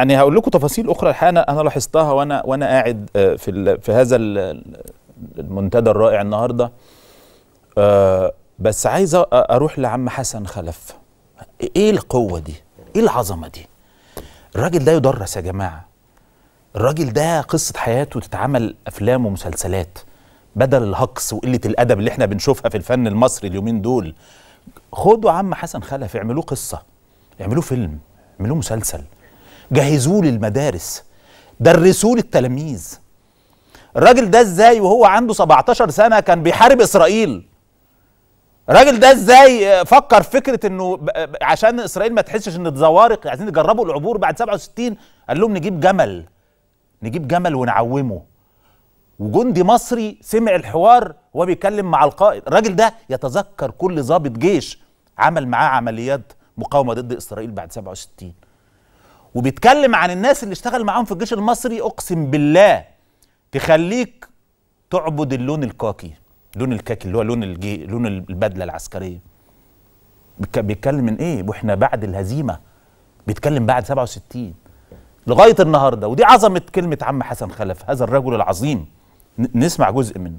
يعني هقول لكم تفاصيل اخرى الحقيقه انا انا لاحظتها وانا وانا قاعد آه، في في هذا المنتدى الرائع النهارده آه، بس عايز اروح لعم حسن خلف ايه القوه دي ايه العظمه دي الراجل ده يدرس يا جماعه الراجل ده قصه حياته تتعمل افلام ومسلسلات بدل الهقص وقله الادب اللي احنا بنشوفها في الفن المصري اليومين دول خدوا عم حسن خلف اعملوه قصه اعملوه فيلم اعملوه مسلسل جهزوه للمدارس درسوه للتلاميذ الراجل ده ازاي وهو عنده 17 سنه كان بيحارب اسرائيل الراجل ده ازاي فكر فكره انه عشان اسرائيل ما تحسش ان الزوارق عايزين يجربوا العبور بعد 67 قال لهم نجيب جمل نجيب جمل ونعومه وجندي مصري سمع الحوار وهو بيتكلم مع القائد الراجل ده يتذكر كل ضابط جيش عمل معاه عمليات مقاومه ضد اسرائيل بعد 67 وبيتكلم عن الناس اللي اشتغل معاهم في الجيش المصري اقسم بالله تخليك تعبد اللون الكاكي لون الكاكي اللي هو لون الجي لون البدله العسكريه بيتكلم من ايه واحنا بعد الهزيمه بيتكلم بعد 67 لغايه النهارده ودي عظمه كلمه عم حسن خلف هذا الرجل العظيم نسمع جزء منه